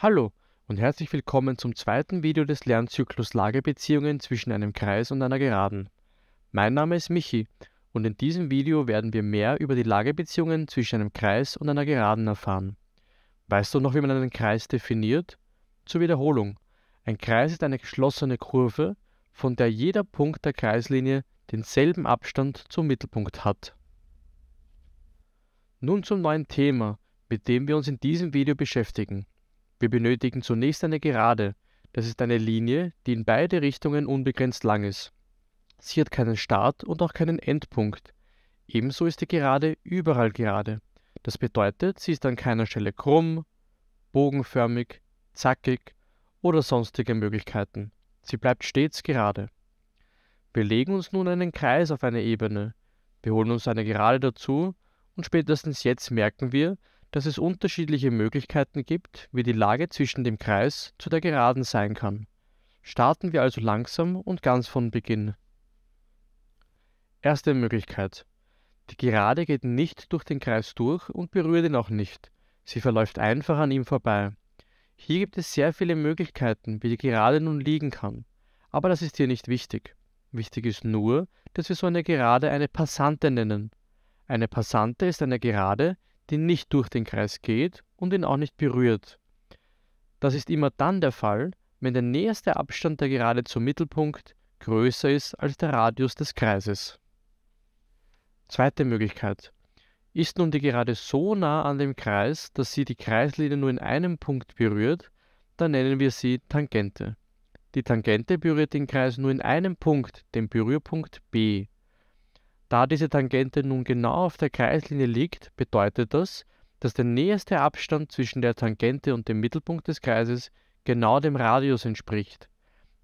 Hallo und herzlich willkommen zum zweiten Video des Lernzyklus Lagebeziehungen zwischen einem Kreis und einer Geraden. Mein Name ist Michi und in diesem Video werden wir mehr über die Lagebeziehungen zwischen einem Kreis und einer Geraden erfahren. Weißt du noch, wie man einen Kreis definiert? Zur Wiederholung. Ein Kreis ist eine geschlossene Kurve, von der jeder Punkt der Kreislinie denselben Abstand zum Mittelpunkt hat. Nun zum neuen Thema, mit dem wir uns in diesem Video beschäftigen, wir benötigen zunächst eine Gerade. Das ist eine Linie, die in beide Richtungen unbegrenzt lang ist. Sie hat keinen Start und auch keinen Endpunkt. Ebenso ist die Gerade überall gerade. Das bedeutet, sie ist an keiner Stelle krumm, bogenförmig, zackig oder sonstige Möglichkeiten. Sie bleibt stets gerade. Wir legen uns nun einen Kreis auf eine Ebene. Wir holen uns eine Gerade dazu und spätestens jetzt merken wir, dass es unterschiedliche Möglichkeiten gibt, wie die Lage zwischen dem Kreis zu der Geraden sein kann. Starten wir also langsam und ganz von Beginn. Erste Möglichkeit. Die Gerade geht nicht durch den Kreis durch und berührt ihn auch nicht. Sie verläuft einfach an ihm vorbei. Hier gibt es sehr viele Möglichkeiten, wie die Gerade nun liegen kann. Aber das ist hier nicht wichtig. Wichtig ist nur, dass wir so eine Gerade eine Passante nennen. Eine Passante ist eine Gerade, die nicht durch den Kreis geht und ihn auch nicht berührt. Das ist immer dann der Fall, wenn der näherste Abstand der Gerade zum Mittelpunkt größer ist als der Radius des Kreises. Zweite Möglichkeit. Ist nun die Gerade so nah an dem Kreis, dass sie die Kreislinie nur in einem Punkt berührt, dann nennen wir sie Tangente. Die Tangente berührt den Kreis nur in einem Punkt, dem Berührpunkt B. Da diese Tangente nun genau auf der Kreislinie liegt, bedeutet das, dass der näheste Abstand zwischen der Tangente und dem Mittelpunkt des Kreises genau dem Radius entspricht.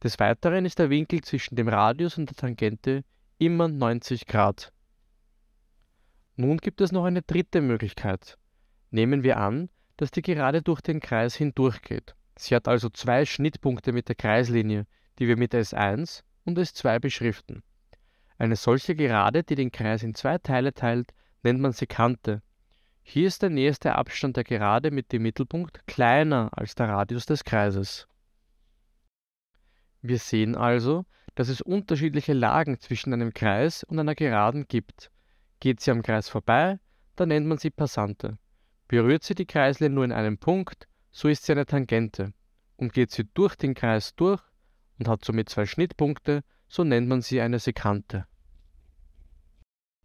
Des Weiteren ist der Winkel zwischen dem Radius und der Tangente immer 90 Grad. Nun gibt es noch eine dritte Möglichkeit. Nehmen wir an, dass die Gerade durch den Kreis hindurchgeht. Sie hat also zwei Schnittpunkte mit der Kreislinie, die wir mit S1 und S2 beschriften. Eine solche Gerade, die den Kreis in zwei Teile teilt, nennt man Sekante. Hier ist der nächste Abstand der Gerade mit dem Mittelpunkt kleiner als der Radius des Kreises. Wir sehen also, dass es unterschiedliche Lagen zwischen einem Kreis und einer Geraden gibt. Geht sie am Kreis vorbei, dann nennt man sie Passante. Berührt sie die Kreislinie nur in einem Punkt, so ist sie eine Tangente. Und geht sie durch den Kreis durch und hat somit zwei Schnittpunkte, so nennt man sie eine Sekante.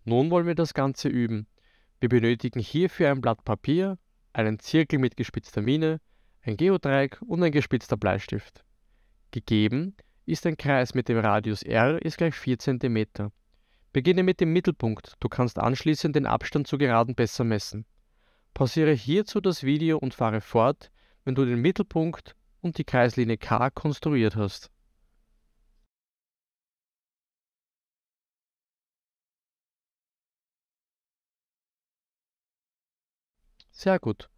Nun wollen wir das Ganze üben. Wir benötigen hierfür ein Blatt Papier, einen Zirkel mit gespitzter Mine, ein Geodreieck und ein gespitzter Bleistift. Gegeben ist ein Kreis mit dem Radius r ist gleich 4 cm. Beginne mit dem Mittelpunkt, du kannst anschließend den Abstand zu Geraden besser messen. Pausiere hierzu das Video und fahre fort, wenn du den Mittelpunkt und die Kreislinie K konstruiert hast. Sehr gut.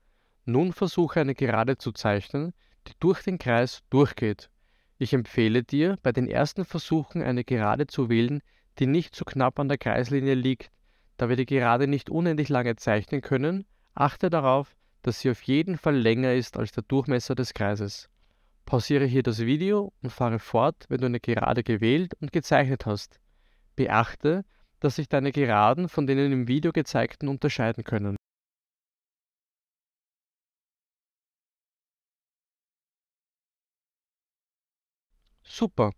Nun versuche eine Gerade zu zeichnen, die durch den Kreis durchgeht. Ich empfehle dir, bei den ersten Versuchen eine Gerade zu wählen, die nicht zu so knapp an der Kreislinie liegt. Da wir die Gerade nicht unendlich lange zeichnen können, achte darauf, dass sie auf jeden Fall länger ist als der Durchmesser des Kreises. Pausiere hier das Video und fahre fort, wenn du eine Gerade gewählt und gezeichnet hast. Beachte, dass sich deine Geraden von denen im Video gezeigten unterscheiden können. super.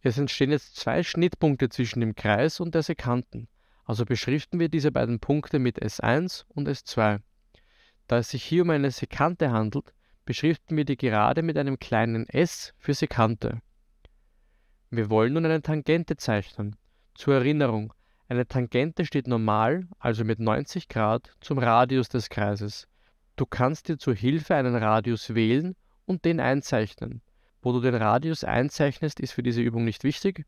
Es entstehen jetzt zwei Schnittpunkte zwischen dem Kreis und der Sekanten, also beschriften wir diese beiden Punkte mit S1 und S2. Da es sich hier um eine Sekante handelt, beschriften wir die Gerade mit einem kleinen s für Sekante. Wir wollen nun eine Tangente zeichnen. Zur Erinnerung, eine Tangente steht normal, also mit 90 Grad, zum Radius des Kreises. Du kannst dir zur Hilfe einen Radius wählen und den einzeichnen. Wo du den Radius einzeichnest, ist für diese Übung nicht wichtig.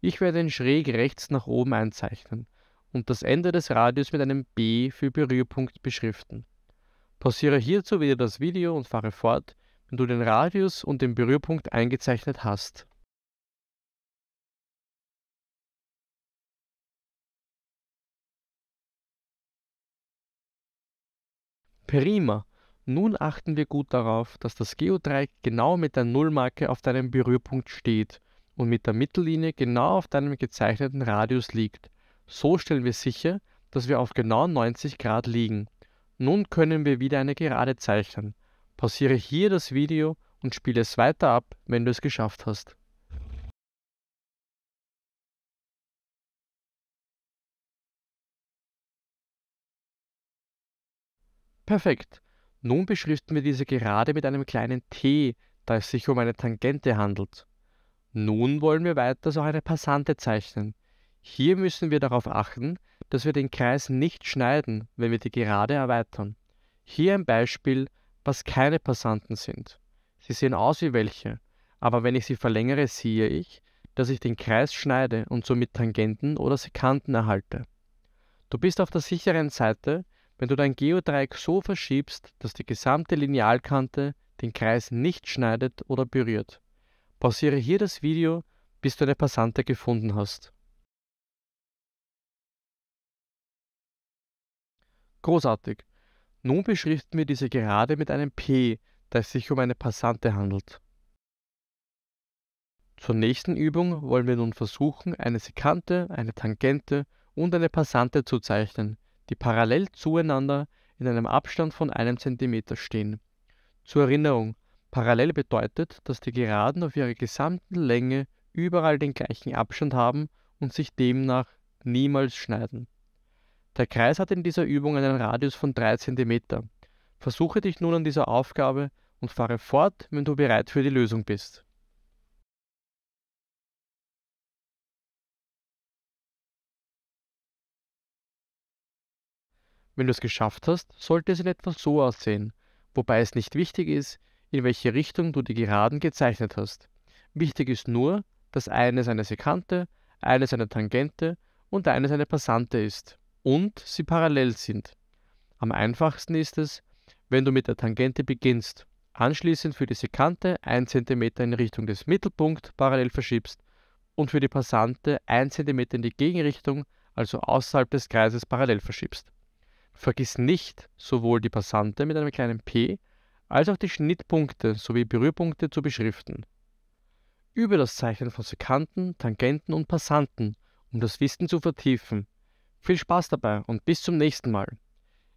Ich werde ihn schräg rechts nach oben einzeichnen und das Ende des Radius mit einem B für Berührpunkt beschriften. Pausiere hierzu wieder das Video und fahre fort, wenn du den Radius und den Berührpunkt eingezeichnet hast. Prima! Nun achten wir gut darauf, dass das Geodreieck genau mit der Nullmarke auf deinem Berührpunkt steht und mit der Mittellinie genau auf deinem gezeichneten Radius liegt. So stellen wir sicher, dass wir auf genau 90 Grad liegen. Nun können wir wieder eine Gerade zeichnen. Pausiere hier das Video und spiele es weiter ab, wenn du es geschafft hast. Perfekt. Nun beschriften wir diese Gerade mit einem kleinen t, da es sich um eine Tangente handelt. Nun wollen wir weiter so eine Passante zeichnen. Hier müssen wir darauf achten, dass wir den Kreis nicht schneiden, wenn wir die Gerade erweitern. Hier ein Beispiel, was keine Passanten sind. Sie sehen aus wie welche, aber wenn ich sie verlängere, sehe ich, dass ich den Kreis schneide und somit Tangenten oder Sekanten erhalte. Du bist auf der sicheren Seite, wenn du dein Geodreieck so verschiebst, dass die gesamte Linealkante den Kreis nicht schneidet oder berührt. Pausiere hier das Video, bis du eine Passante gefunden hast. Großartig! Nun beschriften wir diese Gerade mit einem P, da es sich um eine Passante handelt. Zur nächsten Übung wollen wir nun versuchen, eine Sekante, eine Tangente und eine Passante zu zeichnen die parallel zueinander in einem Abstand von einem Zentimeter stehen. Zur Erinnerung, parallel bedeutet, dass die Geraden auf ihrer gesamten Länge überall den gleichen Abstand haben und sich demnach niemals schneiden. Der Kreis hat in dieser Übung einen Radius von 3 cm. Versuche dich nun an dieser Aufgabe und fahre fort, wenn du bereit für die Lösung bist. Wenn du es geschafft hast, sollte es in etwa so aussehen, wobei es nicht wichtig ist, in welche Richtung du die Geraden gezeichnet hast. Wichtig ist nur, dass eines eine Sekante, eines eine Tangente und eines eine Passante ist und sie parallel sind. Am einfachsten ist es, wenn du mit der Tangente beginnst, anschließend für die Sekante 1 cm in Richtung des Mittelpunkt parallel verschiebst und für die Passante 1 cm in die Gegenrichtung, also außerhalb des Kreises parallel verschiebst. Vergiss nicht, sowohl die Passante mit einem kleinen p als auch die Schnittpunkte sowie Berührpunkte zu beschriften. Übe das Zeichnen von Sekanten, Tangenten und Passanten, um das Wissen zu vertiefen. Viel Spaß dabei und bis zum nächsten Mal.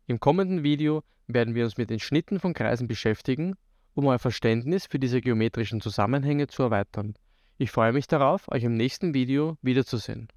Im kommenden Video werden wir uns mit den Schnitten von Kreisen beschäftigen, um euer Verständnis für diese geometrischen Zusammenhänge zu erweitern. Ich freue mich darauf, euch im nächsten Video wiederzusehen.